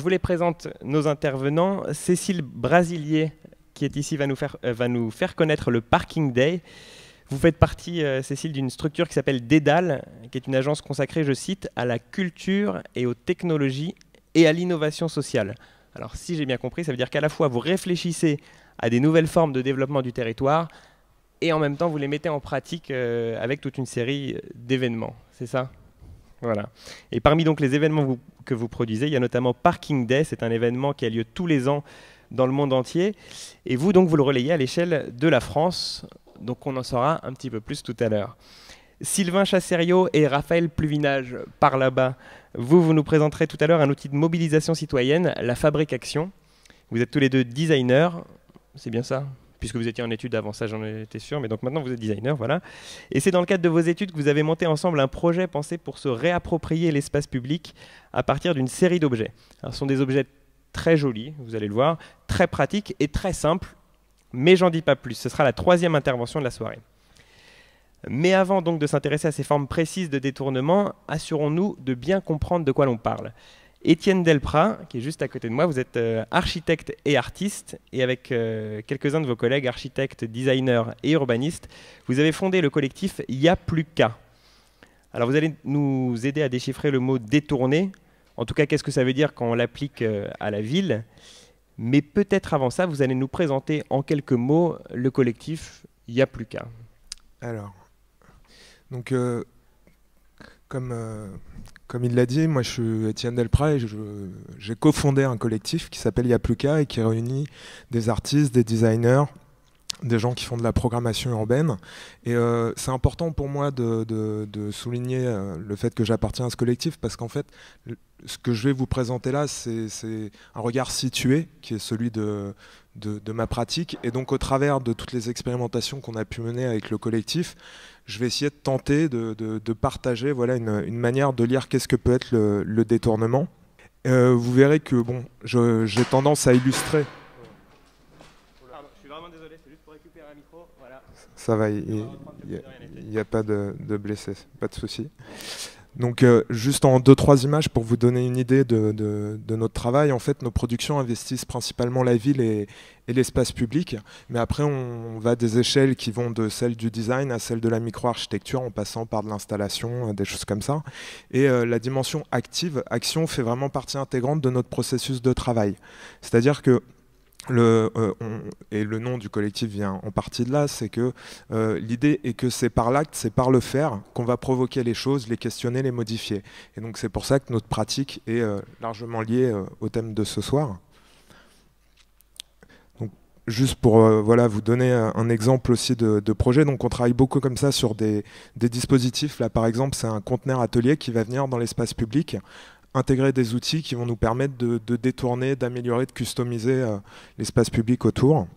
Je vous les présente nos intervenants. Cécile Brasilier, qui est ici, va nous faire, euh, connaître le Parking Day. Vous faites partie, euh, Cécile, d'une structure qui s'appelle Dédale, qui est une agence consacrée, je cite, à la culture et aux technologies et à l'innovation sociale. Alors si j'ai bien compris, ça veut dire qu'à la fois vous réfléchissez à des nouvelles formes de développement du territoire et en même temps vous les mettez en pratique euh, avec toute une série d'événements, c'est ça voilà. Et parmi donc les événements que vous produisez, il y a notamment Parking Day. C'est un événement qui a lieu tous les ans dans le monde entier. Et vous, donc, vous le relayez à l'échelle de la France. Donc, on en saura un petit peu plus tout à l'heure. Sylvain Chassériot et Raphaël Pluvinage, par là-bas, vous, vous nous présenterez tout à l'heure un outil de mobilisation citoyenne, la Fabrique Action. Vous êtes tous les deux designers, c'est bien ça puisque vous étiez en étude avant ça, j'en étais sûr, mais donc maintenant vous êtes designer, voilà. Et c'est dans le cadre de vos études que vous avez monté ensemble un projet pensé pour se réapproprier l'espace public à partir d'une série d'objets. Ce sont des objets très jolis, vous allez le voir, très pratiques et très simples, mais j'en dis pas plus. Ce sera la troisième intervention de la soirée. Mais avant donc de s'intéresser à ces formes précises de détournement, assurons-nous de bien comprendre de quoi l'on parle. Étienne Delprat, qui est juste à côté de moi, vous êtes euh, architecte et artiste, et avec euh, quelques-uns de vos collègues architectes, designers et urbanistes, vous avez fondé le collectif Y'a plus qu'à. Alors vous allez nous aider à déchiffrer le mot détourné, en tout cas qu'est-ce que ça veut dire quand on l'applique euh, à la ville, mais peut-être avant ça, vous allez nous présenter en quelques mots le collectif Y'a plus qu'à. Alors, donc comme, euh, comme il l'a dit, moi je suis Étienne Delprat et j'ai cofondé un collectif qui s'appelle Y'a et qui réunit des artistes, des designers, des gens qui font de la programmation urbaine. Et euh, c'est important pour moi de, souligner euh, le fait que j'appartiens à ce collectif parce qu'en fait, ce que je vais vous présenter là, c'est un regard situé qui est celui de, de, ma pratique. Et donc, au travers de toutes les expérimentations qu'on a pu mener avec le collectif, je vais essayer de tenter de, partager voilà, une, manière de lire qu'est-ce que peut être le, détournement. Euh, vous verrez que bon, j'ai tendance à illustrer. je suis vraiment désolé, c'est juste pour récupérer un micro. Ça va, il n'y a, pas de, de blessés, pas de souci. Donc, euh, juste en deux, trois images pour vous donner une idée de, notre travail. En fait, nos productions investissent principalement la ville et, l'espace public. Mais après, on, va des échelles qui vont de celle du design à celle de la micro-architecture en passant par de l'installation, euh, des choses comme ça. Et euh, la dimension active, action, fait vraiment partie intégrante de notre processus de travail. C'est-à-dire que le, euh, et le nom du collectif vient en partie de là, c'est que euh, l'idée est que c'est par l'acte, c'est par le faire qu'on va provoquer les choses, les questionner, les modifier. Et donc c'est pour ça que notre pratique est euh, largement liée au thème de ce soir. juste pour voilà, vous donner un exemple aussi de, projet, donc on travaille beaucoup comme ça sur des dispositifs. Là par exemple, c'est un conteneur atelier qui va venir dans l'espace public intégrer des outils qui vont nous permettre de, détourner, d'améliorer, de customiser euh, l'espace public autour.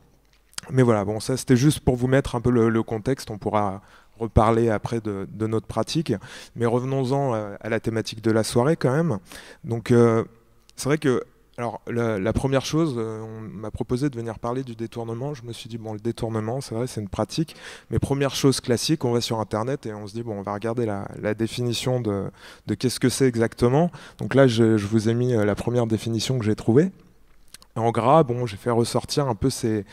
Mais voilà, bon, ça c'était juste pour vous mettre un peu le, contexte. On pourra reparler après de, notre pratique. Mais revenons-en euh, à la thématique de la soirée quand même. Donc, euh, c'est vrai que alors, la, première chose, euh, on m'a proposé de venir parler du détournement. Je me suis dit, bon, le détournement, c'est vrai, c'est une pratique. Mais première chose classique, on va sur Internet et on se dit, bon, on va regarder la, définition de, qu'est-ce que c'est exactement. Donc là, je, vous ai mis euh, la première définition que j'ai trouvée en gras, bon, j'ai fait ressortir un peu ces,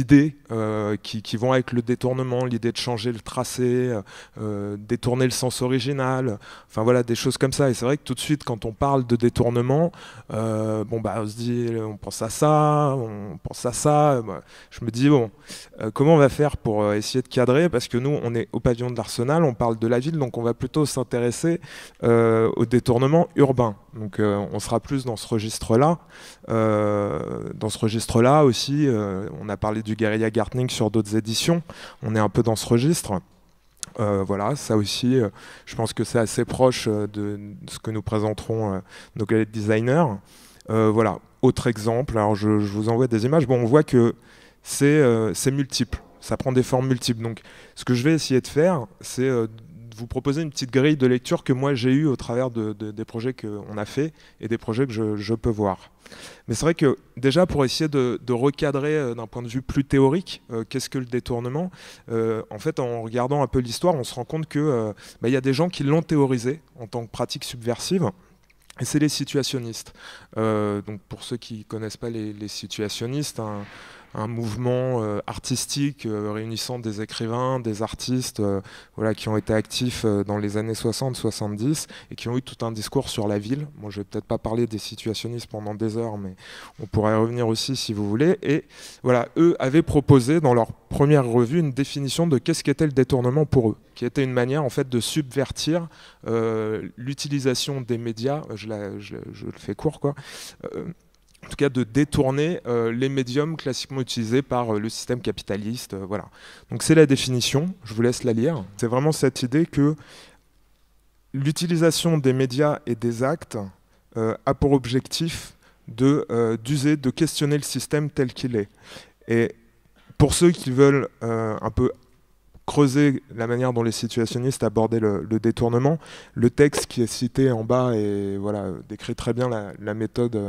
idées euh, qui, vont avec le détournement, l'idée de changer le tracé, euh, euh, détourner le sens original, enfin voilà, des choses comme ça. Et c'est vrai que tout de suite, quand on parle de détournement, bon, bah, on se dit, on pense à ça, on pense à ça. Bah, je me dis, bon, comment on va faire pour essayer de cadrer Parce que nous, on est au pavillon de l'Arsenal, on parle de la ville, donc on va plutôt s'intéresser au détournement urbain. Donc on sera plus dans ce registre-là. Euh, dans ce registre-là aussi. Euh, on a parlé du guerrilla gardening sur d'autres éditions. On est un peu dans ce registre. Euh, voilà, ça aussi, je pense que c'est assez proche de, ce que nous présenterons nos galettes designers. voilà, autre exemple, alors je, je, vous envoie des images. Bon, on voit que c'est multiple, ça prend des formes multiples. Donc, ce que je vais essayer de faire, c'est vous proposer une petite grille de lecture que moi j'ai eue au travers des projets qu'on a fait et des projets que je, peux voir. Mais c'est vrai que déjà pour essayer de, recadrer euh, d'un point de vue plus théorique, euh, qu'est-ce que le détournement euh, En fait, en regardant un peu l'histoire, on se rend compte que bah, il y a des gens qui l'ont théorisé en tant que pratique subversive. Et c'est les situationnistes. donc pour ceux qui connaissent pas les, situationnistes, hein, un mouvement euh, artistique euh, réunissant des écrivains, des artistes euh, voilà, qui ont été actifs dans les années 60-70 et qui ont eu tout un discours sur la ville. Moi, bon, je vais peut-être pas parler des situationnistes pendant des heures, mais on pourrait revenir aussi si vous voulez. Et voilà, eux avaient proposé dans leur première revue une définition de qu'est-ce qu'était le détournement pour eux, qui était une manière en fait de subvertir l'utilisation des médias, je, je, le fais court quoi, en tout cas de détourner euh, les médiums classiquement utilisés par euh, le système capitaliste. Euh, voilà. Donc c'est la définition, je vous laisse la lire. C'est vraiment cette idée que l'utilisation des médias et des actes a pour objectif d'user, de, de questionner le système tel qu'il est. Et pour ceux qui veulent un peu creuser la manière dont les situationnistes abordaient le, détournement. Le texte qui est cité en bas et voilà, décrit très bien la, méthode,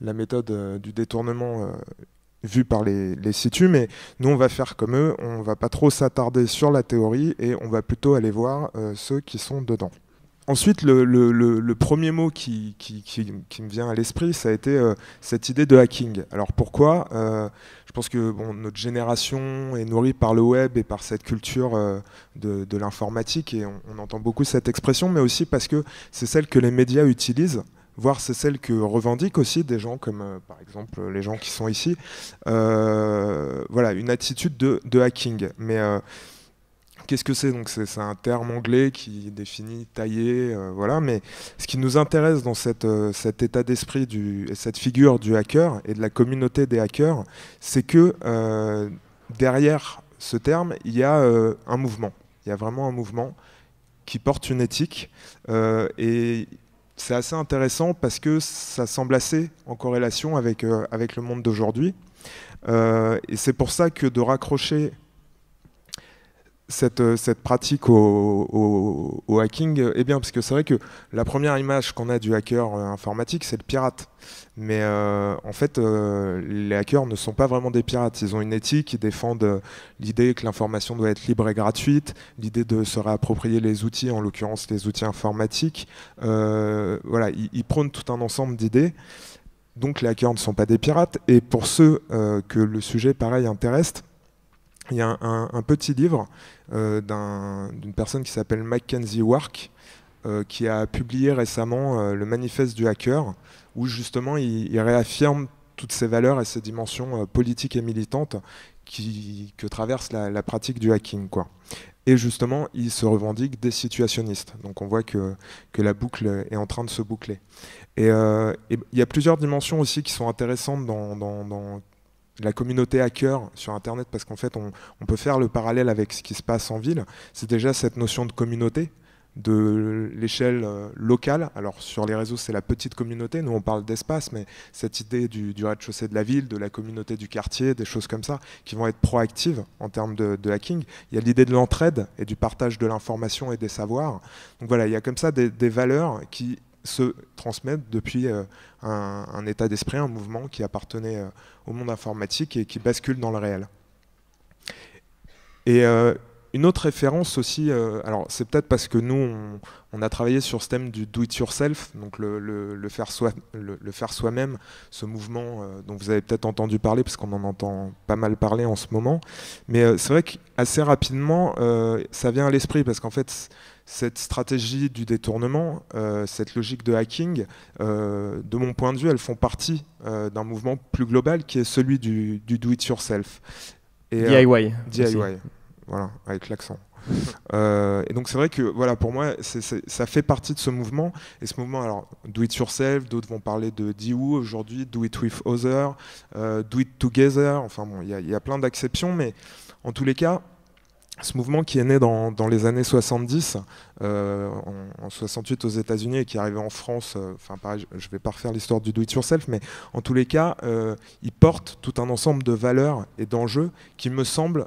la méthode euh, euh, du détournement euh, vue par les, les situs, mais nous on va faire comme eux, on va pas trop s'attarder sur la théorie et on va plutôt aller voir ceux qui sont dedans. Ensuite, le, premier mot qui, me vient à l'esprit, ça a été euh, cette idée de hacking. Alors pourquoi euh, Je pense que bon, notre génération est nourrie par le web et par cette culture euh, de, l'informatique, et on, entend beaucoup cette expression, mais aussi parce que c'est celle que les médias utilisent, voire c'est celle que revendiquent aussi des gens comme par exemple les gens qui sont ici. voilà, une attitude de, de hacking. Mais Qu'est-ce que c'est Donc c'est un terme anglais qui définit taillé. Euh, voilà. Mais ce qui nous intéresse dans euh, cet état d'esprit et cette figure du hacker et de la communauté des hackers, c'est que euh, derrière ce terme, il y a un mouvement. Il y a vraiment un mouvement qui porte une éthique et c'est assez intéressant parce que ça semble assez en corrélation avec, avec le monde d'aujourd'hui. et c'est pour ça que de raccrocher euh, cette, pratique au, hacking est eh bien, parce que c'est vrai que la première image qu'on a du hacker euh, informatique, c'est le pirate. Mais euh, en fait, les hackers ne sont pas vraiment des pirates. Ils ont une éthique, ils défendent l'idée que l'information doit être libre et gratuite, l'idée de se réapproprier les outils, en l'occurrence les outils informatiques. voilà, ils, ils, prônent tout un ensemble d'idées. Donc les hackers ne sont pas des pirates. Et pour ceux que le sujet, pareil, intéresse, il y a un, petit livre euh, d'une personne qui s'appelle Mackenzie Wark, euh, qui a publié récemment euh, le manifeste du hacker, où justement il, réaffirme toutes ces valeurs et ces dimensions politiques et militantes que traverse la, pratique du hacking. Quoi. Et justement, il se revendique des situationnistes. Donc on voit que, que la boucle est en train de se boucler. Et il y a plusieurs dimensions aussi qui sont intéressantes dans la communauté hacker sur Internet, parce qu'en fait, on, peut faire le parallèle avec ce qui se passe en ville, c'est déjà cette notion de communauté de l'échelle euh, locale. Alors sur les réseaux, c'est la petite communauté. Nous, on parle d'espace, mais cette idée du, rez-de-chaussée de la ville, de la communauté du quartier, des choses comme ça, qui vont être proactives en termes de, hacking. Il y a l'idée de l'entraide et du partage de l'information et des savoirs. Donc voilà, il y a comme ça des valeurs qui se transmettre depuis euh, un, état d'esprit, un mouvement qui appartenait euh, au monde informatique et qui bascule dans le réel. Et euh, une autre référence aussi, alors c'est peut-être parce que nous, on, a travaillé sur ce thème du do it yourself, donc le, faire, soi, le, soi-même, ce mouvement dont vous avez peut-être entendu parler, parce qu'on en entend pas mal parler en ce moment. Mais c'est vrai qu'assez rapidement, ça vient à l'esprit, parce qu'en fait, cette stratégie du détournement, euh, cette logique de hacking, euh, de mon point de vue, elles font partie euh, d'un mouvement plus global qui est celui du, do it yourself. Et, DIY. DIY. Voilà, avec l'accent. et donc c'est vrai que voilà, pour moi, ça fait partie de ce mouvement. Et ce mouvement, alors, do it yourself, d'autres vont parler de DIU aujourd'hui, do it with other, do it together. Enfin bon, il y, y, a plein d'acceptions, mais en tous les cas, ce mouvement qui est né dans, les années 70, euh, en, 68 aux États-Unis et qui est arrivé en France, euh, enfin je ne vais pas refaire l'histoire du do it yourself, mais en tous les cas, euh, il porte tout un ensemble de valeurs et d'enjeux qui me semblent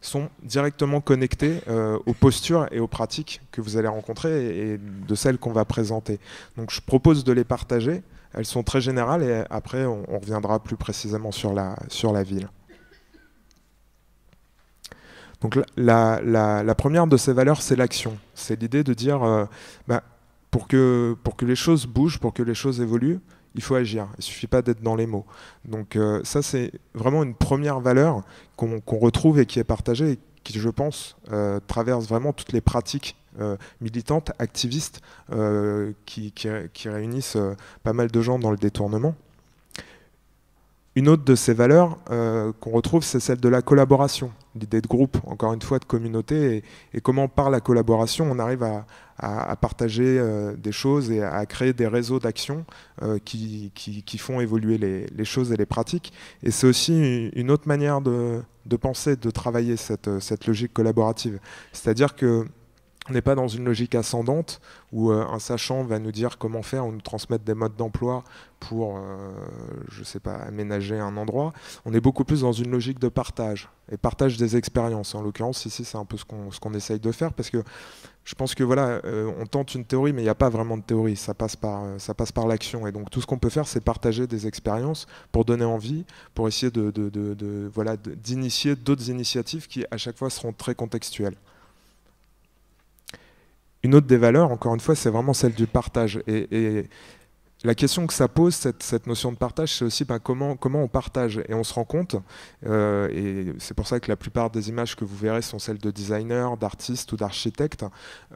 sont directement connectés aux postures et aux pratiques que vous allez rencontrer et, de celles qu'on va présenter. Donc je propose de les partager. Elles sont très générales et après on, on reviendra plus précisément sur la, sur la ville. Donc la, première de ces valeurs, c'est l'action. C'est l'idée de dire, euh, bah, pour, que, les choses bougent, pour que les choses évoluent, il faut agir. Il ne suffit pas d'être dans les mots. Donc euh, ça, c'est vraiment une première valeur qu'on retrouve et qui est partagée et qui, je pense, euh, traverse vraiment toutes les pratiques militantes, activistes, qui, réunissent pas mal de gens dans le détournement. Une autre de ces valeurs euh, qu'on retrouve, c'est celle de la collaboration, l'idée de groupe, encore une fois de communauté, et, comment par la collaboration on arrive à, partager euh, des choses et à, créer des réseaux d'action euh, qui, font évoluer les, choses et les pratiques. Et c'est aussi une autre manière de, penser, de travailler cette, cette logique collaborative. C'est-à-dire que on n'est pas dans une logique ascendante où euh, un sachant va nous dire comment faire ou nous transmettre des modes d'emploi pour, euh, je ne sais pas, aménager un endroit. On est beaucoup plus dans une logique de partage et partage des expériences. En l'occurrence, ici, c'est un peu ce qu'on essaye de faire parce que je pense que voilà, euh, on tente une théorie, mais il n'y a pas vraiment de théorie. Ça passe par, ça passe par l'action. Et donc tout ce qu'on peut faire, c'est partager des expériences pour donner envie, pour essayer de voilà, d'initier d'autres initiatives qui à chaque fois seront très contextuelles. Une autre des valeurs, encore une fois, c'est vraiment celle du partage. Et, la question que ça pose, cette, notion de partage, c'est aussi ben, comment, on partage. Et on se rend compte, euh, et c'est pour ça que la plupart des images que vous verrez sont celles de designers, d'artistes ou d'architectes,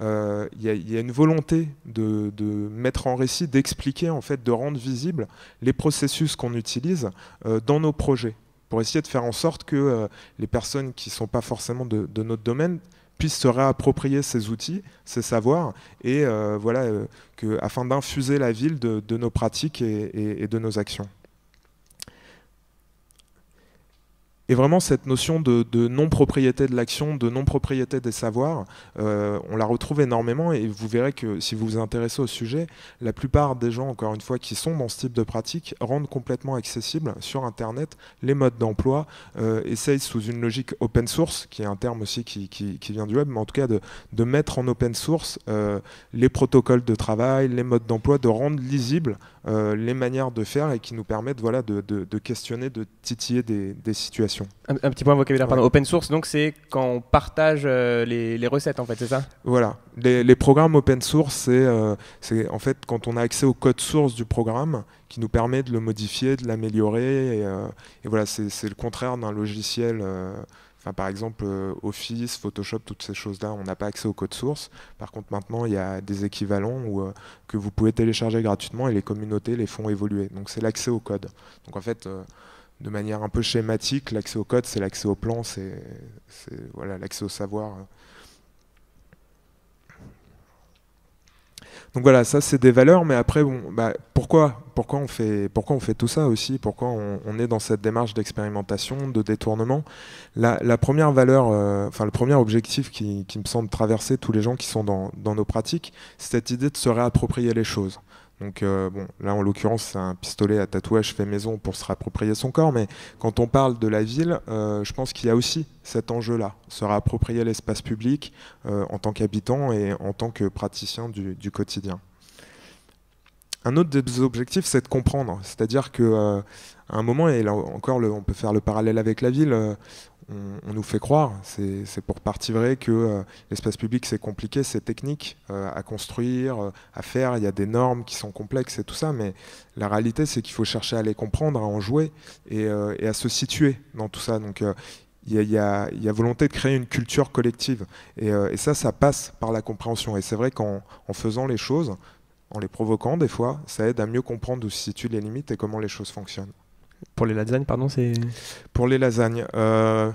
euh, il y, a une volonté de, mettre en récit, d'expliquer, en fait, de rendre visible les processus qu'on utilise euh, dans nos projets pour essayer de faire en sorte que les personnes qui ne sont pas forcément de notre domaine puissent se réapproprier ces outils, ces savoirs, et euh, voilà, euh, afin d'infuser la ville de, nos pratiques et de nos actions. Et vraiment, cette notion de, non-propriété de l'action, de non-propriété des savoirs, euh, on la retrouve énormément et vous verrez que si vous vous intéressez au sujet, la plupart des gens, encore une fois, qui sont dans ce type de pratique, rendent complètement accessibles sur Internet les modes d'emploi, euh, essayent sous une logique open source, qui est un terme aussi qui, vient du web, mais en tout cas de, mettre en open source euh, les protocoles de travail, les modes d'emploi, de rendre lisibles euh, les manières de faire et qui nous permettent voilà, de, questionner, de titiller des situations un, petit point vocabulaire, Open source, donc c'est quand on partage euh, les, recettes, en fait, c'est ça Voilà. Les, programmes open source, euh, c'est en fait quand on a accès au code source du programme qui nous permet de le modifier, de l'améliorer. Et, euh, voilà, c'est le contraire d'un logiciel. Enfin, par exemple, Office, Photoshop, toutes ces choses-là, on n'a pas accès au code source. Par contre, maintenant, il y a des équivalents où, que vous pouvez télécharger gratuitement et les communautés les font évoluer. Donc, c'est l'accès au code. Donc, en fait, de manière un peu schématique, l'accès au code, c'est l'accès au plan, c'est voilà, l'accès au savoir. Donc voilà, ça c'est des valeurs, mais après, bon, bah, pourquoi, pourquoi, on fait, pourquoi on fait tout ça aussi Pourquoi on, est dans cette démarche d'expérimentation, de détournement la, première valeur, euh, enfin le premier objectif qui, me semble traverser tous les gens qui sont dans nos pratiques, c'est cette idée de se réapproprier les choses. Donc euh, bon, là en l'occurrence c'est un pistolet à tatouage fait maison pour se réapproprier son corps, mais quand on parle de la ville, euh, je pense qu'il y a aussi cet enjeu-là, se réapproprier l'espace public euh, en tant qu'habitant et en tant que praticien du, quotidien. Un autre des objectifs, c'est de comprendre, c'est-à-dire que un moment, et là encore on peut faire le parallèle avec la ville, on, nous fait croire, c'est pour partie vrai que euh, l'espace public c'est compliqué, c'est technique euh, à construire, euh, à faire, il y a des normes qui sont complexes et tout ça, mais la réalité c'est qu'il faut chercher à les comprendre, à en jouer et, à se situer dans tout ça. Donc il y, a, volonté de créer une culture collective et, et ça, ça passe par la compréhension. Et c'est vrai qu'en faisant les choses, en les provoquant des fois, ça aide à mieux comprendre où se situent les limites et comment les choses fonctionnent. Pour les lasagnes, pardon, c'est. Pour les lasagnes. Euh,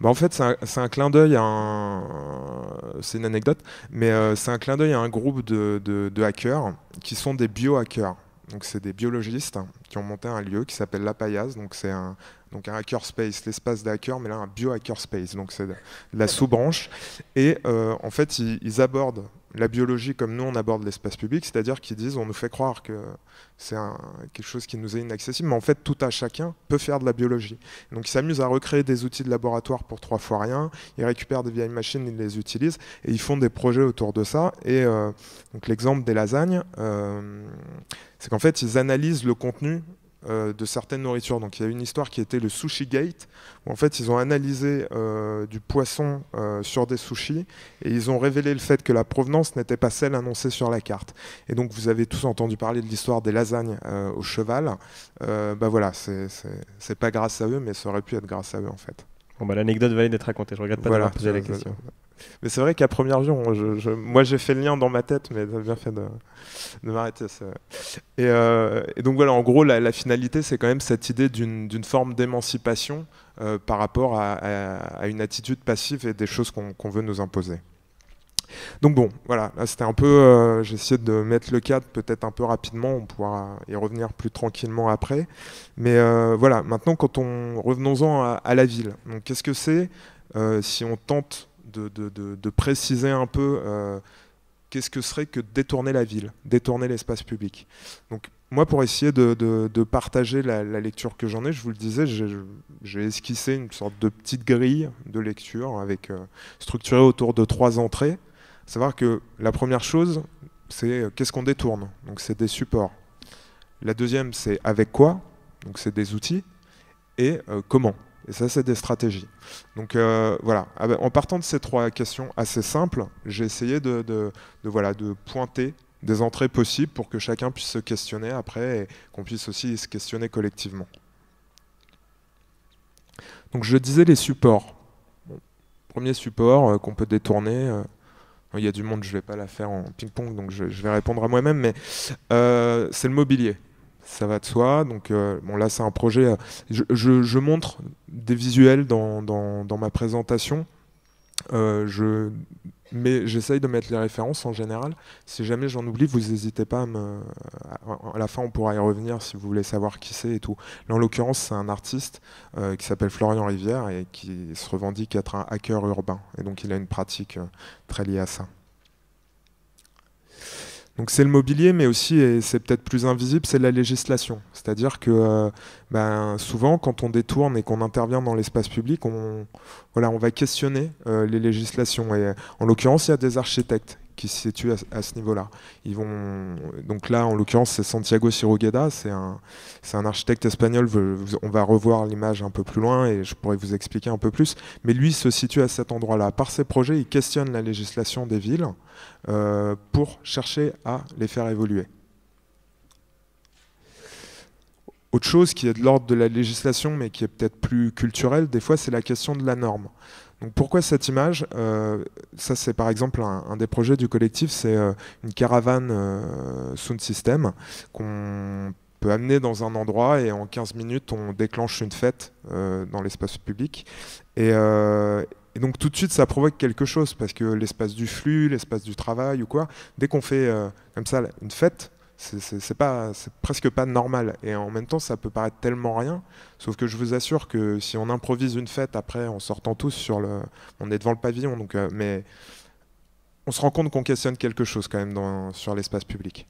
bah, en fait, c'est un, clin d'œil à un. C'est une anecdote, mais euh, c'est un clin d'œil à un groupe de, hackers qui sont des biohackers. Donc, c'est des biologistes qui ont monté un lieu qui s'appelle La Paillasse. Donc, c'est un, donc un space, l'espace des mais là, un space. Donc, c'est la sous-branche. Et euh, en fait, ils abordent la biologie comme nous on aborde l'espace public, c'est-à-dire qu'ils disent on nous fait croire que c'est quelque chose qui nous est inaccessible, mais en fait tout à chacun peut faire de la biologie. Donc ils s'amusent à recréer des outils de laboratoire pour trois fois rien, ils récupèrent des vieilles machines, ils les utilisent et ils font des projets autour de ça. Et euh, donc l'exemple des lasagnes, euh, c'est qu'en fait ils analysent le contenu euh, de certaines nourritures. Donc il y a une histoire qui était le sushi gate, où en fait ils ont analysé euh, du poisson euh, sur des sushis et ils ont révélé le fait que la provenance n'était pas celle annoncée sur la carte. Et donc vous avez tous entendu parler de l'histoire des lasagnes au cheval. bah voilà, c'est pas grâce à eux, mais ça aurait pu être grâce à eux en fait. Bon bah l'anecdote valait d'être racontée. Je regrette pas voilà, posé la question. Mais c'est vrai qu'à première vue, moi j'ai fait le lien dans ma tête, mais a bien fait de, m'arrêter. Et, euh, et, donc voilà, en gros, la, finalité, c'est quand même cette idée d'une forme d'émancipation euh, par rapport à, une attitude passive et des choses qu'on veut nous imposer. Donc bon, voilà, c'était un peu, euh, j'ai essayé de mettre le cadre peut-être un peu rapidement, on pourra y revenir plus tranquillement après. Mais voilà, maintenant quand on revenons-en à, la ville. Donc qu'est-ce que c'est si on tente de, préciser un peu euh, qu'est-ce que serait que détourner la ville, détourner l'espace public. Donc moi, pour essayer de, partager la, lecture que j'en ai, je vous le disais, j'ai esquissé une sorte de petite grille de lecture avec euh, structurée autour de trois entrées. savoir que la première chose, c'est euh, qu'est-ce qu'on détourne. Donc c'est des supports. La deuxième, c'est avec quoi. Donc c'est des outils. Et comment. Et ça, c'est des stratégies. Donc euh, voilà, ah ben, en partant de ces trois questions assez simples, j'ai essayé de, voilà, de pointer des entrées possibles pour que chacun puisse se questionner après et qu'on puisse aussi se questionner collectivement. Donc je disais les supports. premier support euh, qu'on peut détourner. Euh, il y a du monde, je ne vais pas la faire en ping-pong, donc je, je, vais répondre à moi-même, mais c'est le mobilier ça va de soi. Donc euh, bon, là, c'est un projet. Euh, je, montre des visuels dans, ma présentation. Euh, mais j'essaye de mettre les références en général. Si jamais j'en oublie, vous n'hésitez pas à me. À la fin, on pourra y revenir si vous voulez savoir qui c'est et tout. Là, en l'occurrence, c'est un artiste qui s'appelle Florian Rivière et qui se revendique être un hacker urbain. Et donc, il a une pratique très liée à ça. Donc c'est le mobilier, mais aussi, et c'est peut-être plus invisible, c'est la législation. C'est-à-dire que euh, ben, souvent, quand on détourne et qu'on intervient dans l'espace public, on, voilà, on va questionner euh, les législations. Et en l'occurrence, il y a des architectes qui se situe à, ce niveau-là. Ils vont donc là, en l'occurrence, c'est Santiago sirogueda c'est un, architecte espagnol. On va revoir l'image un peu plus loin et je pourrais vous expliquer un peu plus. Mais lui se situe à cet endroit-là. Par ses projets, il questionne la législation des villes euh, pour chercher à les faire évoluer. Autre chose qui est de l'ordre de la législation, mais qui est peut-être plus culturelle, des fois, c'est la question de la norme pourquoi cette image euh, Ça c'est par exemple un, des projets du collectif, c'est euh, une caravane euh, sound system qu'on peut amener dans un endroit et en 15 minutes on déclenche une fête dans l'espace public. et, donc tout de suite ça provoque quelque chose parce que l'espace du flux, l'espace du travail ou quoi, dès qu'on fait comme ça une fête, c'est pas presque pas normal et en même temps ça peut paraître tellement rien sauf que je vous assure que si on improvise une fête après en sortant tous sur le on est devant le pavillon donc euh, mais on se rend compte qu'on questionne quelque chose quand même dans, sur l'espace public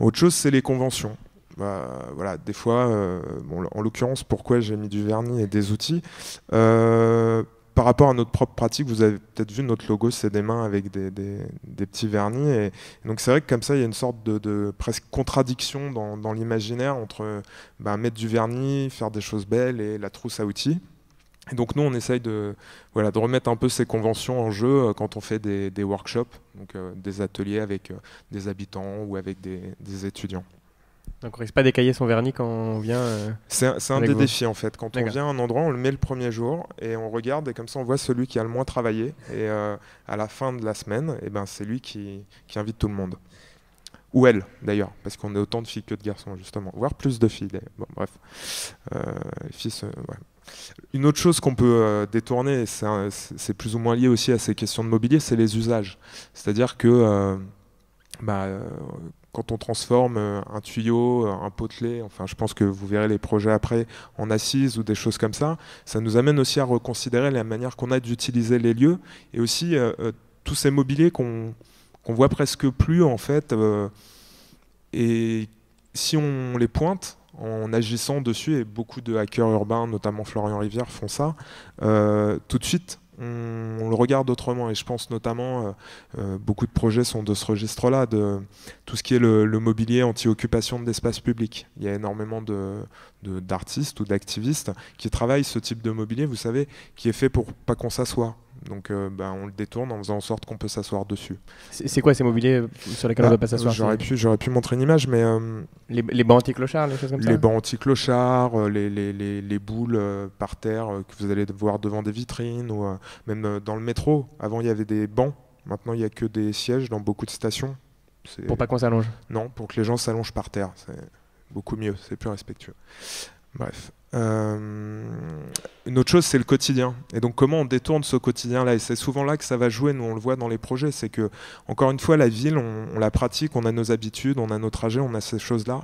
autre chose c'est les conventions bah, voilà, des fois, euh, en l'occurrence, pourquoi j'ai mis du vernis et des outils euh, par rapport à notre propre pratique, vous avez peut-être vu notre logo, c'est des mains avec des, petits vernis. Et, donc c'est vrai que comme ça, il y a une sorte de, presque contradiction dans, l'imaginaire entre bah, mettre du vernis, faire des choses belles et la trousse à outils. Et donc nous, on essaye de, voilà, de remettre un peu ces conventions en jeu euh, quand on fait des, workshops, donc euh, des ateliers avec euh, des habitants ou avec des étudiants. On ne risque pas d'écailler son vernis quand on vient. Euh, c'est un, des défis en fait. Quand on vient à un endroit, on le met le premier jour et on regarde et comme ça on voit celui qui a le moins travaillé. Et euh, à la fin de la semaine, et eh ben, c'est lui qui, invite tout le monde. Ou elle d'ailleurs, parce qu'on est autant de filles que de garçons justement, voire plus de filles Bon, bref. Euh, Une autre chose qu'on peut détourner, c'est plus ou moins lié aussi à ces questions de mobilier, c'est les usages. C'est-à-dire que bah, quand on transforme euh, un tuyau, euh, un potelet, enfin je pense que vous verrez les projets après en assises ou des choses comme ça, ça nous amène aussi à reconsidérer la manière qu'on a d'utiliser les lieux et aussi euh, tous ces mobiliers qu'on voit presque plus en fait. et si on les pointe en agissant dessus, et beaucoup de hackers urbains, notamment Florian Rivière, font ça, tout de suite Hum, on, le regarde autrement. Et je pense notamment, euh, euh, beaucoup de projets sont de ce registre-là, de tout ce qui est le, mobilier anti-occupation de l'espace public. Il y a énormément d'artistes ou d'activistes qui travaillent ce type de mobilier, vous savez, qui est fait pour pas qu'on s'assoie, donc euh, bah, on le détourne en faisant en sorte qu'on peut s'asseoir dessus. C'est quoi ces mobiliers euh, sur lesquels on ne ah, peut pas s'asseoir J'aurais pu, pu montrer une image, mais... Euh, les, bancs anti-clochards, les choses comme ça Les bancs anti-clochards, les, boules par terre que vous allez voir devant des vitrines, ou même dans le métro. Avant, il y avait des bancs. Maintenant, il n'y a que des sièges dans beaucoup de stations. Pour pas qu'on s'allonge Non, pour que les gens s'allongent par terre. C'est beaucoup mieux, c'est plus respectueux. Bref. Euh, une autre chose, c'est le quotidien. Et donc, comment on détourne ce quotidien-là Et c'est souvent là que ça va jouer. Nous, on le voit dans les projets. C'est que, encore une fois, la ville, on, la pratique, on a nos habitudes, on a nos trajets, on a ces choses-là.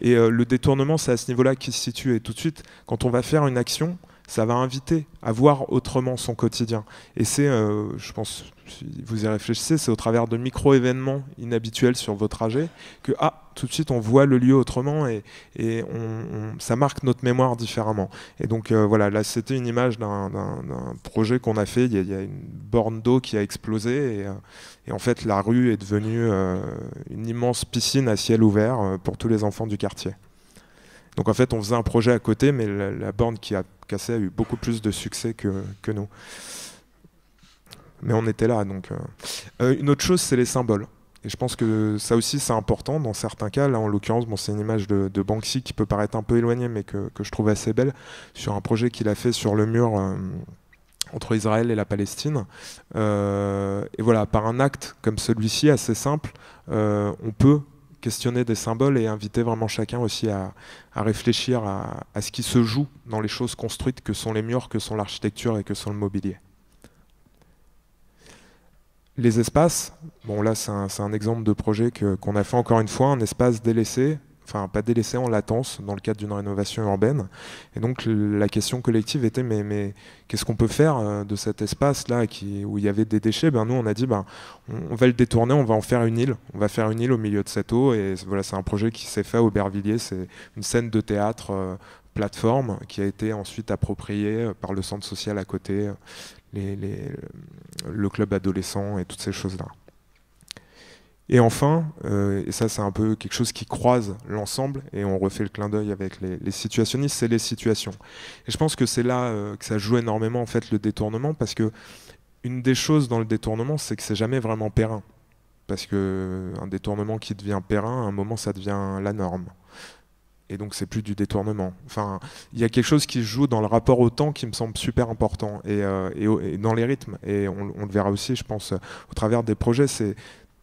Et euh, le détournement, c'est à ce niveau-là qui se situe. Et tout de suite, quand on va faire une action, ça va inviter à voir autrement son quotidien. Et c'est, euh, je pense, si vous y réfléchissez, c'est au travers de micro-événements inhabituels sur vos trajets que, ah, tout de suite, on voit le lieu autrement et, et ça marque notre mémoire différemment. Et donc, euh, voilà, là, c'était une image d'un projet qu'on a fait. Il y a, une borne d'eau qui a explosé et, euh, en fait, la rue est devenue une immense piscine à ciel ouvert pour tous les enfants du quartier. Donc en fait, on faisait un projet à côté, mais la, borne qui a cassé a eu beaucoup plus de succès que, nous. Mais on était là, donc. Euh. Euh, une autre chose, c'est les symboles. Et je pense que ça aussi, c'est important dans certains cas. Là, en l'occurrence, bon, c'est une image de, Banksy qui peut paraître un peu éloignée, mais que, je trouve assez belle, sur un projet qu'il a fait sur le mur. Euh, entre Israël et la Palestine. et voilà, par un acte comme celui-ci, assez simple, on peut questionner des symboles et inviter vraiment chacun aussi à, réfléchir à, ce qui se joue dans les choses construites que sont les murs, que sont l'architecture et que sont le mobilier. Les espaces, bon là c'est un, exemple de projet qu'on a fait encore une fois, un espace délaissé, enfin pas délaissé en latence dans le cadre d'une rénovation urbaine. Et donc la question collective était mais, qu'est-ce qu'on peut faire euh, de cet espace-là où il y avait des déchets ben, Nous on a dit ben, on, va le détourner, on va en faire une île, on va faire une île au milieu de cette eau. Et voilà, c'est un projet qui s'est fait au Bervilliers, c'est une scène de théâtre. Euh, plateforme qui a été ensuite appropriée euh, par le centre social à côté, les, le club adolescent et toutes ces choses-là. Et enfin, euh, et ça c'est un peu quelque chose qui croise l'ensemble, et on refait le clin d'œil avec les, situationnistes, c'est les situations. Et je pense que c'est là euh, que ça joue énormément en fait le détournement, parce que une des choses dans le détournement, c'est que c'est jamais vraiment périn. Parce que euh, un détournement qui devient périn, à un moment ça devient la norme. Et donc c'est plus du détournement. Enfin, il y a quelque chose qui joue dans le rapport au temps qui me semble super important et, dans les rythmes. Et on, on, le verra aussi, je pense, au travers des projets. C'est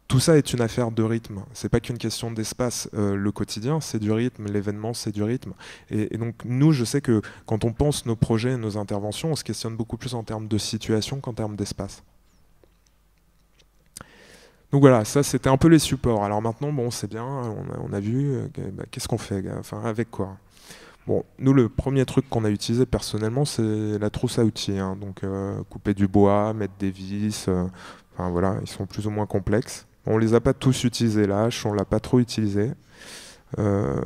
tout ça est une affaire de rythme. C'est pas qu'une question d'espace. Euh, le quotidien, c'est du rythme. L'événement, c'est du rythme. Et, donc nous, je sais que quand on pense nos projets, nos interventions, on se questionne beaucoup plus en termes de situation qu'en termes d'espace. Donc voilà, ça c'était un peu les supports. Alors maintenant, bon, c'est bien, on a, vu, euh, bah, qu'est-ce qu'on fait, euh, enfin avec quoi Bon, nous, le premier truc qu'on a utilisé personnellement, c'est la trousse à outils. Hein. donc, couper du bois, mettre des vis, enfin voilà, ils sont plus ou moins complexes. On les a pas tous utilisés, l'âche, on l'a pas trop utilisé. Euh,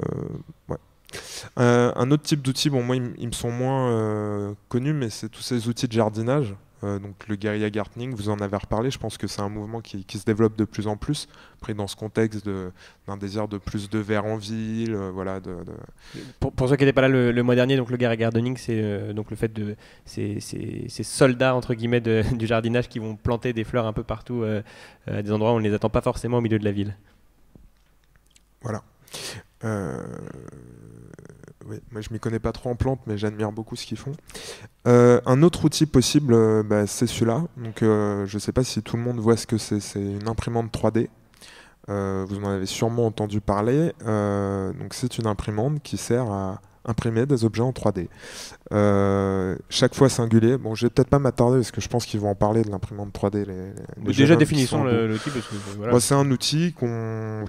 un autre type d'outils, bon moi ils me sont moins euh, connus, mais c'est tous ces outils de jardinage. Euh, donc le guérilla gardening, vous en avez reparlé, je pense que c'est un mouvement qui, se développe de plus en plus, pris dans ce contexte d'un désir de plus de verre en ville. Euh, voilà, Pour, ceux qui n'étaient pas là le, mois dernier, donc le guérilla gardening, c'est euh, donc le fait de ces, soldats entre guillemets du jardinage qui vont planter des fleurs un peu partout à des endroits où on ne les attend pas forcément au milieu de la ville. Voilà oui. Moi, je m'y connais pas trop en plantes, mais j'admire beaucoup ce qu'ils font. Euh, un autre outil possible, euh, bah, c'est celui-là. Donc, euh, je ne sais pas si tout le monde voit ce que c'est. C'est une imprimante 3D. vous en avez sûrement entendu parler. donc, c'est une imprimante qui sert à imprimer des objets en 3D. Euh, chaque fois singulier. Bon, je vais peut-être pas m'attarder parce que je pense qu'ils vont en parler de l'imprimante 3D. déjà définissons le, l'outil. Euh, c'est un outil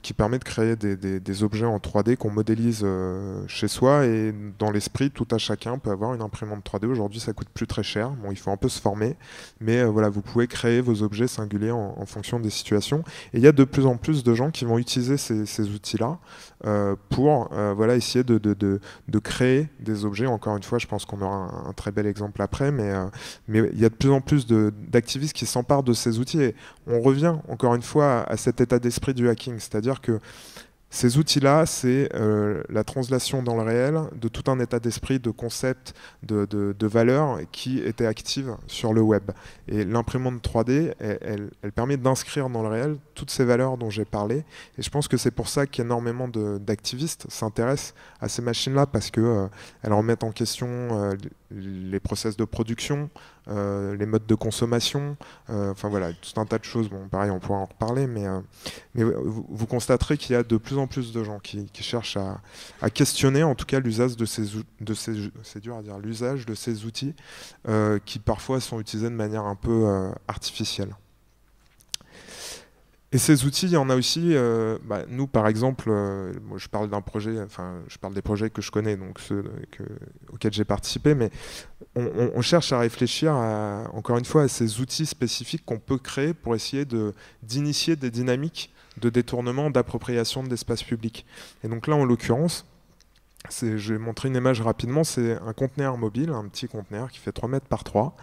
qui permet de créer des, objets en 3D qu'on modélise euh, chez soi et dans l'esprit, tout à chacun peut avoir une imprimante 3D. Aujourd'hui, ça coûte plus très cher. Bon, il faut un peu se former, mais voilà, vous pouvez créer vos objets singuliers en, fonction des situations. Et il y a de plus en plus de gens qui vont utiliser ces, outils-là pour voilà essayer de, de, de créer créer des objets. Encore une fois, je pense qu'on aura un, très bel exemple après, mais euh, mais il y a de plus en plus d'activistes qui s'emparent de ces outils. Et on revient encore une fois à cet état d'esprit du hacking, c'est-à-dire que ces outils-là, c'est euh, la translation dans le réel de tout un état d'esprit, de concepts, de, valeurs qui étaient actives sur le web. Et l'imprimante 3D, elle, permet d'inscrire dans le réel toutes ces valeurs dont j'ai parlé. Et je pense que c'est pour ça qu'énormément d'activistes s'intéressent à ces machines-là parce qu'elles euh, remettent en question euh, les process de production, euh, les modes de consommation, euh, enfin voilà, tout un tas de choses. Bon, pareil, on pourra en reparler, mais, euh, vous, constaterez qu'il y a de plus en plus de gens qui, cherchent à, questionner, en tout cas, l'usage de ces, de ces, c'est dur à dire, l'usage de ces outils qui parfois sont utilisés de manière un peu artificielle. Et ces outils, il y en a aussi. Bah, nous, par exemple, je parle d'un projet, enfin, je parle des projets que je connais, donc ceux auxquels j'ai participé, mais on, cherche à réfléchir, encore une fois, à ces outils spécifiques qu'on peut créer pour essayer d'initier des dynamiques de détournement, d'appropriation de l'espace public. Et donc là, en l'occurrence, je vais montrer une image rapidement, c'est un conteneur mobile, un petit conteneur qui fait 3 mètres par 3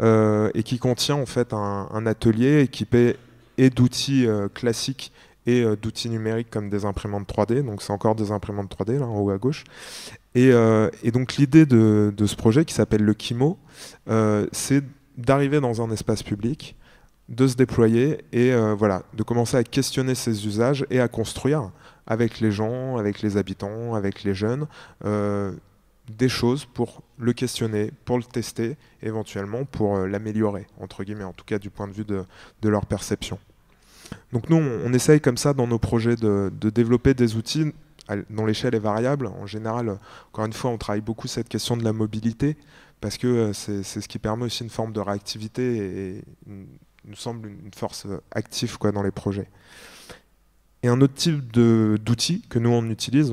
euh, et qui contient en fait un, atelier équipé et d'outils euh, classiques et euh, d'outils numériques comme des imprimantes 3D. Donc c'est encore des imprimantes 3D là en haut à gauche. Et, euh, donc l'idée de, ce projet qui s'appelle le Kimo, euh, c'est d'arriver dans un espace public, de se déployer et voilà, de commencer à questionner ses usages et à construire avec les gens, avec les habitants, avec les jeunes des choses pour le questionner, pour le tester, éventuellement pour l'améliorer, entre guillemets, en tout cas du point de vue de leur perception. Donc nous, on, essaye comme ça dans nos projets de, développer des outils dont l'échelle est variable. En général, encore une fois, on travaille beaucoup cette question de la mobilité, parce que euh, c'est ce qui permet aussi une forme de réactivité et nous semble une force euh, active quoi, dans les projets. Et un autre type d'outils que nous on utilise,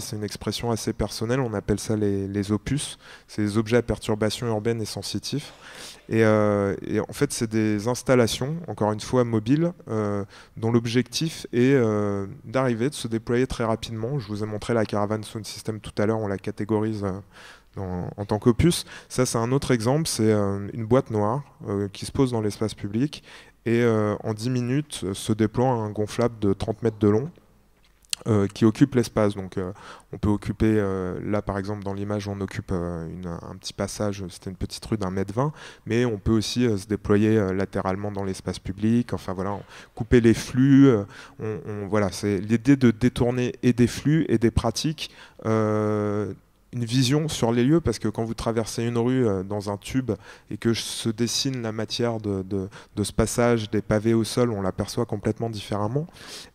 c'est une expression assez personnelle. On appelle ça les, opus. C'est les objets à perturbation urbaine et sensitif. Euh, et, en fait, c'est des installations, encore une fois mobiles, euh, dont l'objectif est euh, d'arriver, de se déployer très rapidement. Je vous ai montré la caravane sound system tout à l'heure. On la catégorise. en tant qu'opus. Ça, c'est un autre exemple, c'est une boîte noire qui se pose dans l'espace public et en 10 minutes se déploie un gonflable de 30 mètres de long euh, qui occupe l'espace. Donc, euh, on peut occuper, euh, là par exemple, dans l'image, on occupe un petit passage, c'était une petite rue d'un mètre vingt, mais on peut aussi se déployer latéralement dans l'espace public, enfin voilà, couper les flux. voilà, c'est l'idée de détourner et des flux et des pratiques une vision sur les lieux, parce que quand vous traversez une rue euh, dans un tube et que se dessine la matière de, ce passage, des pavés au sol, on l'aperçoit complètement différemment.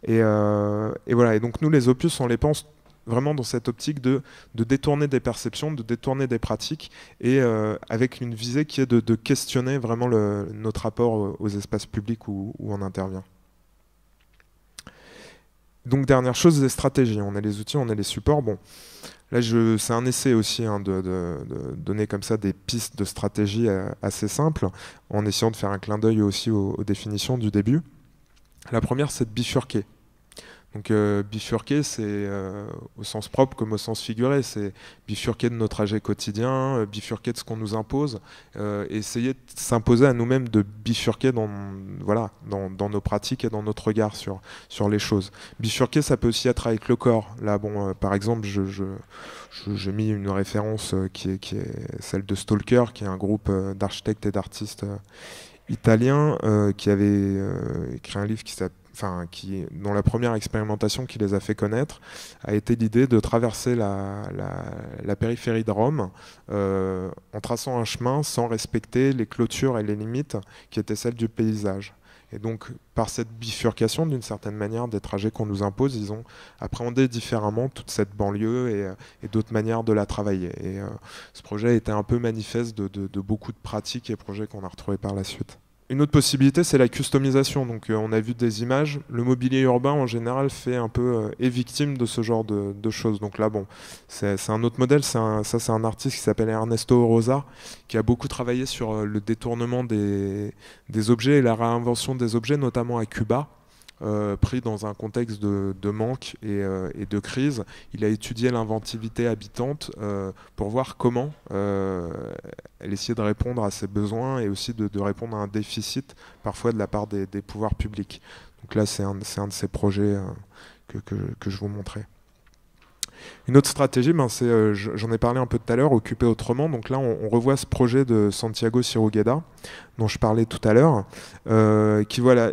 Euh, et, voilà, et donc nous, les opus, on les pense vraiment dans cette optique de, détourner des perceptions, de détourner des pratiques, et euh, avec une visée qui est de, questionner vraiment notre rapport aux espaces publics où, où on intervient. Donc dernière chose, les stratégies. On a les outils, on a les supports. Bon, Là, c'est un essai aussi hein, de, donner comme ça des pistes de stratégie euh, assez simples, en essayant de faire un clin d'œil aussi aux, définitions du début. La première, c'est de bifurquer. Donc euh, bifurquer, c'est euh, au sens propre comme au sens figuré, c'est bifurquer de notre trajet quotidien, euh, bifurquer de ce qu'on nous impose, essayer de s'imposer à nous-mêmes de bifurquer dans, voilà, dans, nos pratiques et dans notre regard sur, sur les choses. Bifurquer, ça peut aussi être avec le corps. Là, bon, par exemple, je, j'ai mis une référence qui est, qui, est, celle de Stalker, qui est un groupe d'architectes et d'artistes italiens qui avait écrit un livre qui s'appelle qui, dont la première expérimentation qui les a fait connaître a été l'idée de traverser la, périphérie de Rome euh, en traçant un chemin sans respecter les clôtures et les limites qui étaient celles du paysage. Et donc, par cette bifurcation, d'une certaine manière, des trajets qu'on nous impose, ils ont appréhendé différemment toute cette banlieue et, euh, d'autres manières de la travailler. Et euh, ce projet était un peu manifeste de, de beaucoup de pratiques et projets qu'on a retrouvés par la suite. Une autre possibilité, c'est la customisation. Donc, euh, on a vu des images. Le mobilier urbain, en général, fait un peu euh, est victime de ce genre de, choses. Donc là, bon, c'est un autre modèle. ça, c'est un artiste qui s'appelle Ernesto Rosa, qui a beaucoup travaillé sur euh, le détournement des objets et la réinvention des objets, notamment à Cuba. Euh, pris dans un contexte de, manque euh, et, de crise. Il a étudié l'inventivité habitante euh, pour voir comment elle essayait de répondre à ses besoins et aussi de, répondre à un déficit parfois de la part des, pouvoirs publics. Donc là, c'est un, de ces projets que, je vous montrais. Une autre stratégie, ben c'est, j'en ai parlé un peu tout à l'heure, occuper autrement. Donc là, on, on, revoit ce projet de Santiago Sirugueda, dont je parlais tout à l'heure, euh, qui voilà,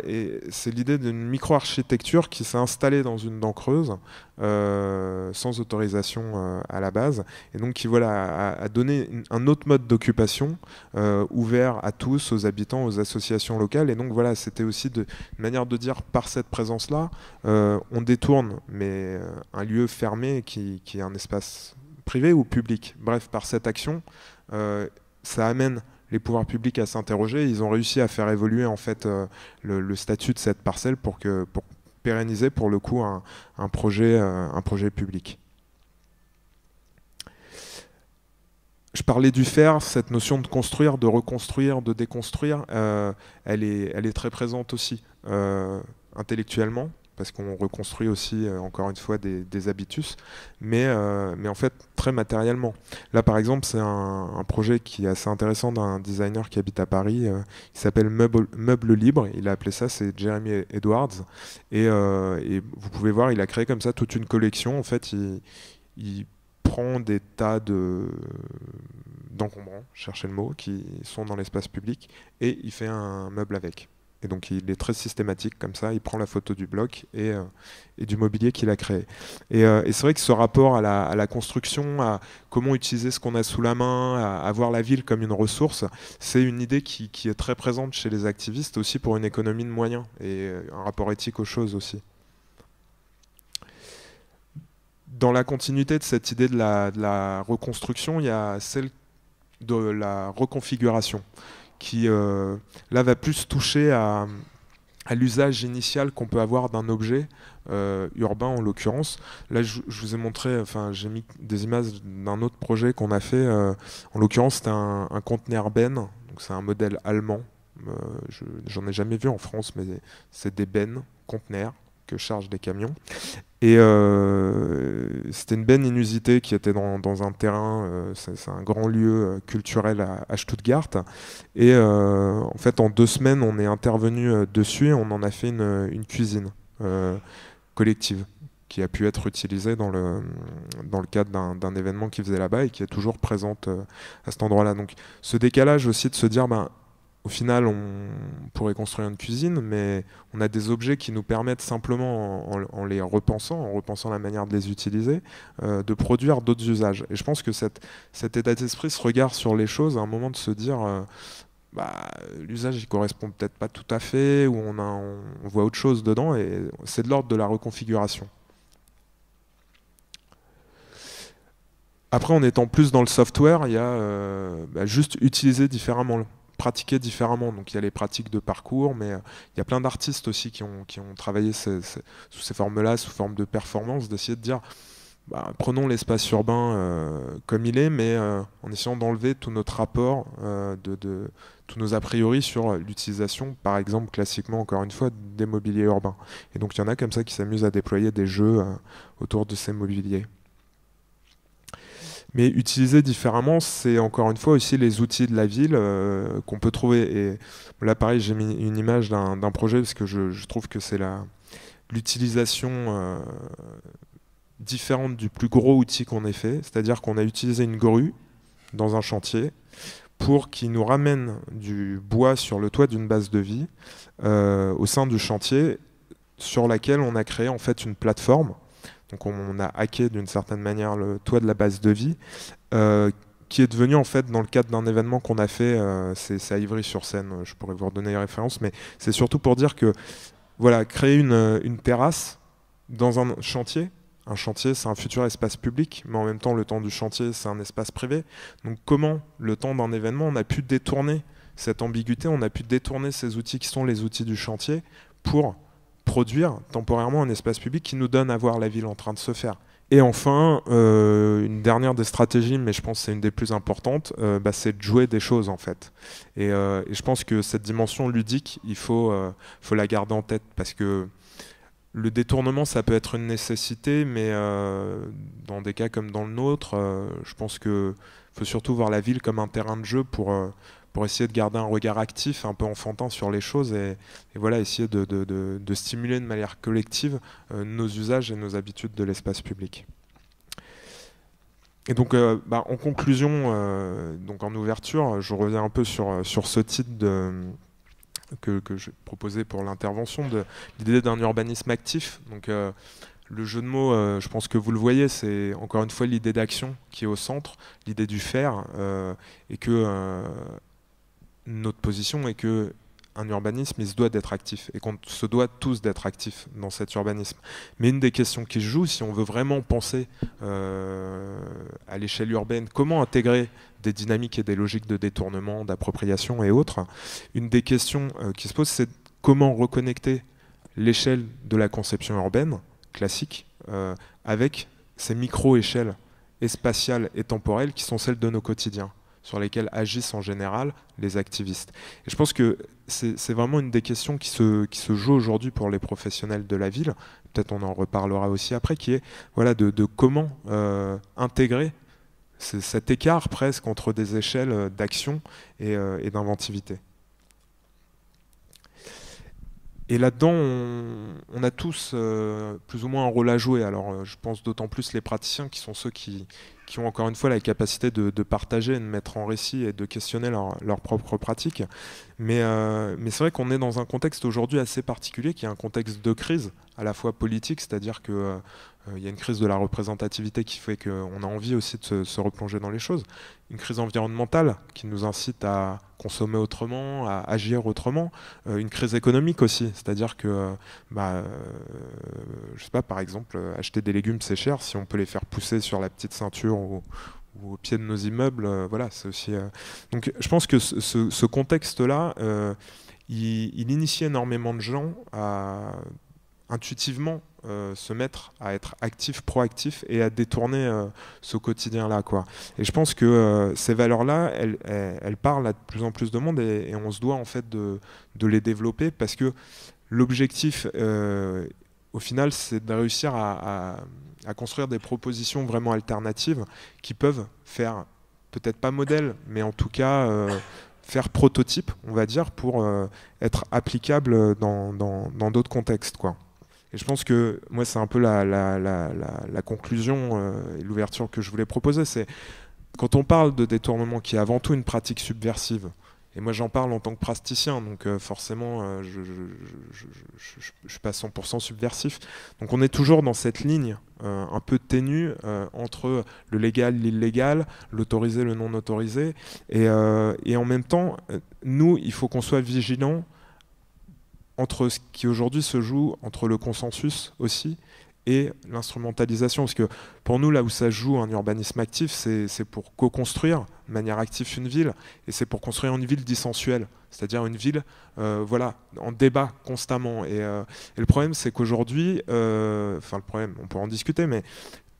c'est l'idée d'une micro-architecture qui s'est installée dans une dent creuse, euh, sans autorisation euh, à la base, et donc qui voilà, a, donné un autre mode d'occupation ouvert à tous, aux habitants, aux associations locales, et donc voilà, c'était aussi de, une manière de dire par cette présence-là, on détourne, mais un lieu fermé qui, qui, est un espace privé ou public. Bref, par cette action, ça amène les pouvoirs publics à s'interroger. Ils ont réussi à faire évoluer en fait euh, le, statut de cette parcelle pour, que, pour pérenniser pour le coup un, un projet, euh, un projet public. je parlais du faire, cette notion de construire, de reconstruire, de déconstruire, euh, elle, est, elle, est, très présente aussi, intellectuellement, parce qu'on reconstruit aussi, euh, encore une fois, des, habitus, mais, euh, mais en fait très matériellement. Là, par exemple, c'est un, projet qui est assez intéressant d'un designer qui habite à Paris, euh, il s'appelle Meuble, Meuble, Libre, il a appelé ça, c'est Jeremy Edwards, et, vous pouvez voir, il a créé comme ça toute une collection, en fait, il, prend des tas de d'encombrants, cherchez le mot, qui sont dans l'espace public, et il fait un meuble avec donc il est très systématique comme ça, il prend la photo du bloc et, euh, du mobilier qu'il a créé. Et, euh, c'est vrai que ce rapport à la, construction, à comment utiliser ce qu'on a sous la main, à, avoir la ville comme une ressource, c'est une idée qui, est très présente chez les activistes aussi pour une économie de moyens et euh, un rapport éthique aux choses aussi. Dans la continuité de cette idée de la reconstruction, il y a celle de la reconfiguration qui euh, là va plus toucher à, l'usage initial qu'on peut avoir d'un objet euh, urbain en l'occurrence. Là, je, vous ai montré, enfin, j'ai mis des images d'un autre projet qu'on a fait. Euh, en l'occurrence, c'était un, conteneur Ben, donc c'est un modèle allemand. J'en ai jamais vu en France, mais c'est des Ben conteneurs que chargent des camions. Et euh, c'était une belle inusité qui était dans, un terrain, euh, c'est un grand lieu euh, culturel à, Stuttgart. Et en fait, en deux semaines, on est intervenu dessus et on en a fait une, cuisine collective qui a pu être utilisée dans le, cadre d'un événement qui faisait là-bas et qui est toujours présente à cet endroit-là. Donc ce décalage aussi de se dire, ben, au final, on pourrait construire une cuisine, mais on a des objets qui nous permettent simplement, en, les repensant, en repensant la manière de les utiliser, euh, de produire d'autres usages. Et je pense que cette, cet état d'esprit, ce regard sur les choses, à un moment de se dire, euh, bah, l'usage ne correspond peut-être pas tout à fait, ou on, voit autre chose dedans, et c'est de l'ordre de la reconfiguration. Après, en étant plus dans le software, il y a euh, bah, juste utiliser différemment pratiquer différemment. Donc il y a les pratiques de parcours, mais euh, il y a plein d'artistes aussi qui ont, travaillé sous ces formes-là, sous forme de performance, d'essayer de dire bah, prenons l'espace urbain euh, comme il est, mais euh, en essayant d'enlever tout notre rapport, de, tous nos a priori sur l'utilisation, par exemple classiquement encore une fois, des mobiliers urbains. Et donc il y en a comme ça qui s'amusent à déployer des jeux autour de ces mobiliers mais utiliser différemment, c'est encore une fois aussi les outils de la ville euh, qu'on peut trouver. Et là, pareil, j'ai mis une image d'un, projet parce que je, trouve que c'est l'utilisation euh, différente du plus gros outil qu'on ait fait, c'est-à-dire qu'on a utilisé une grue dans un chantier pour qu'il nous ramène du bois sur le toit d'une base de vie euh, au sein du chantier sur laquelle on a créé en fait une plateforme donc on a hacké d'une certaine manière le toit de la base de vie, euh, qui est devenu en fait dans le cadre d'un événement qu'on a fait, euh, c'est à Ivry-sur-Seine, euh, je pourrais vous redonner les références, mais c'est surtout pour dire que voilà, créer une, une terrasse dans un chantier, un chantier, c'est un futur espace public, mais en même temps, le temps du chantier, c'est un espace privé. Donc comment, le temps d'un événement, on a pu détourner cette ambiguïté, on a pu détourner ces outils qui sont les outils du chantier pour produire temporairement un espace public qui nous donne à voir la ville en train de se faire. Et enfin, euh, une dernière des stratégies, mais je pense que c'est une des plus importantes, euh, bah, c'est de jouer des choses en fait. Euh, et, je pense que cette dimension ludique, il faut, faut la garder en tête parce que le détournement, ça peut être une nécessité, mais dans des cas comme dans le nôtre, je pense qu'il faut surtout voir la ville comme un terrain de jeu pour, pour essayer de garder un regard actif, un peu enfantin sur les choses et, voilà, essayer de, stimuler de manière collective euh, nos usages et nos habitudes de l'espace public. Et donc, euh, bah, en conclusion, euh, donc en ouverture, je reviens un peu sur, sur ce titre que, je j'ai proposé pour l'intervention, de l'idée d'un urbanisme actif. Donc, le jeu de mots, je pense que vous le voyez, c'est encore une fois l'idée d'action qui est au centre, l'idée du faire, et que notre position est que un urbanisme, il se doit d'être actif et qu'on se doit tous d'être actifs dans cet urbanisme. Mais une des questions qui se joue, si on veut vraiment penser euh, à l'échelle urbaine, comment intégrer des dynamiques et des logiques de détournement, d'appropriation et autres, une des questions euh, qui se pose, c'est comment reconnecter l'échelle de la conception urbaine classique euh, avec ces micro-échelles et spatiales et temporelles qui sont celles de nos quotidiens sur lesquels agissent en général les activistes. Et je pense que c'est vraiment une des questions qui se, qui se joue aujourd'hui pour les professionnels de la ville, peut-être on en reparlera aussi après, qui est voilà, de, comment euh, intégrer cet écart presque entre des échelles euh, d'action euh, et, d'inventivité. Et là-dedans, on, a tous plus ou moins un rôle à jouer. Alors, je pense d'autant plus les praticiens qui sont ceux qui, qui ont encore une fois la capacité de, partager, de mettre en récit et de questionner leurs propres pratiques. Mais, euh, mais c'est vrai qu'on est dans un contexte aujourd'hui assez particulier, qui est un contexte de crise, à la fois politique, c'est-à-dire que euh, euh, il y a une crise de la représentativité qui fait qu'on a envie aussi de se, replonger dans les choses. Une crise environnementale qui nous incite à consommer autrement, à agir autrement. Euh, une crise économique aussi, c'est-à-dire que, bah, euh, je sais pas, par exemple, acheter des légumes c'est cher si on peut les faire pousser sur la petite ceinture ou, au pied de nos immeubles. voilà, c'est aussi. Donc, je pense que ce, contexte-là, il, il initie énormément de gens à intuitivement euh, se mettre à être actif, proactif et à détourner euh, ce quotidien-là. Quoi. Et je pense que euh, ces valeurs-là, elles, parlent à de plus en plus de monde et, on se doit en fait de, les développer parce que l'objectif, au final, c'est de réussir à, construire des propositions vraiment alternatives qui peuvent faire, peut-être pas modèle, mais en tout cas faire prototype, on va dire, pour être applicable dans d'autres contextes. Quoi. Et je pense que moi, c'est un peu la, conclusion euh, et l'ouverture que je voulais proposer. C'est quand on parle de détournement qui est avant tout une pratique subversive, et moi j'en parle en tant que praticien, donc euh, forcément euh, je ne suis pas 100% subversif. Donc on est toujours dans cette ligne un peu ténue entre le légal, l'illégal, l'autorisé, le non autorisé. Et, et, en même temps, nous, il faut qu'on soit vigilant entre ce qui aujourd'hui se joue, entre le consensus aussi et l'instrumentalisation. Parce que pour nous, là où ça joue un urbanisme actif, c'est pour co-construire de manière active une ville, et c'est pour construire une ville dissensuelle, c'est-à-dire une ville euh, voilà, en débat constamment. Et, euh, et le problème, c'est qu'aujourd'hui, euh, enfin le problème, on peut en discuter, mais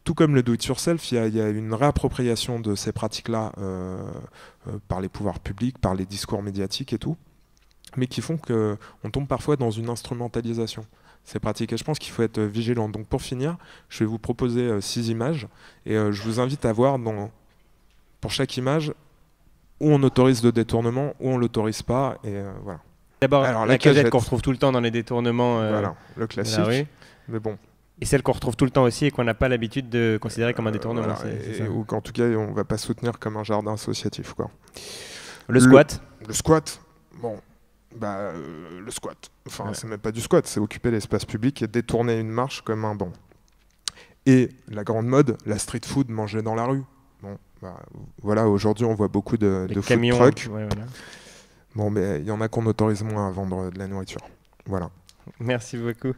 tout comme le do it yourself, il y, a une réappropriation de ces pratiques-là par les pouvoirs publics, par les discours médiatiques et tout mais qui font qu'on tombe parfois dans une instrumentalisation. C'est pratique et je pense qu'il faut être vigilant. Donc pour finir, je vais vous proposer euh, six images et euh, je vous invite à voir dans, pour chaque image où on autorise le détournement, où on l'autorise pas. Et euh, voilà. D'abord, la, la, cagette, qu'on retrouve tout le temps dans les détournements. voilà, le classique. Mais bon. Et celle qu'on retrouve tout le temps aussi et qu'on n'a pas l'habitude de considérer comme un détournement. Ou qu'en tout cas, on ne va pas soutenir comme un jardin associatif. Quoi. Le, le squat Le squat, bon, bah, euh, le squat. Enfin, c'est même pas du squat, c'est occuper l'espace public et détourner une marche comme un banc. Et la grande mode, la street food manger dans la rue. Bon, bah, voilà, aujourd'hui, on voit beaucoup de, de food trucks. Bon, mais il y en a qu'on autorise moins à vendre euh, de la nourriture. Voilà. Merci beaucoup.